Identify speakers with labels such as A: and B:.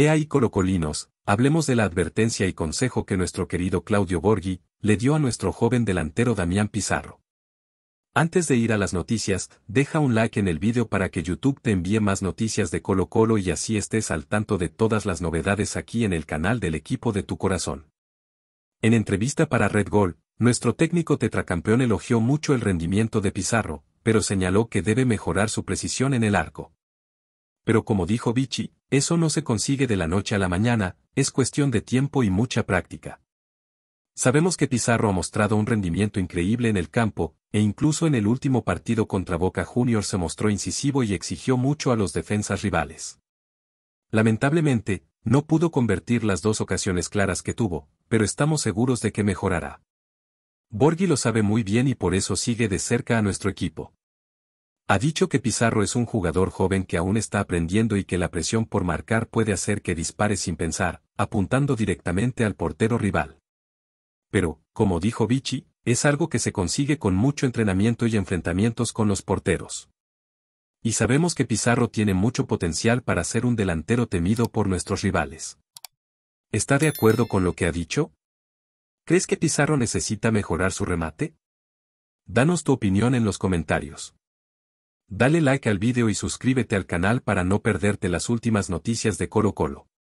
A: He ahí colocolinos, hablemos de la advertencia y consejo que nuestro querido Claudio Borghi le dio a nuestro joven delantero Damián Pizarro. Antes de ir a las noticias, deja un like en el vídeo para que YouTube te envíe más noticias de Colo Colo y así estés al tanto de todas las novedades aquí en el canal del equipo de tu corazón. En entrevista para Red Gol, nuestro técnico tetracampeón elogió mucho el rendimiento de Pizarro, pero señaló que debe mejorar su precisión en el arco. Pero como dijo Vichy, eso no se consigue de la noche a la mañana, es cuestión de tiempo y mucha práctica. Sabemos que Pizarro ha mostrado un rendimiento increíble en el campo, e incluso en el último partido contra Boca Juniors se mostró incisivo y exigió mucho a los defensas rivales. Lamentablemente, no pudo convertir las dos ocasiones claras que tuvo, pero estamos seguros de que mejorará. Borghi lo sabe muy bien y por eso sigue de cerca a nuestro equipo. Ha dicho que Pizarro es un jugador joven que aún está aprendiendo y que la presión por marcar puede hacer que dispare sin pensar, apuntando directamente al portero rival. Pero, como dijo Vichy, es algo que se consigue con mucho entrenamiento y enfrentamientos con los porteros. Y sabemos que Pizarro tiene mucho potencial para ser un delantero temido por nuestros rivales. ¿Está de acuerdo con lo que ha dicho? ¿Crees que Pizarro necesita mejorar su remate? Danos tu opinión en los comentarios. Dale like al vídeo y suscríbete al canal para no perderte las últimas noticias de Colo Colo.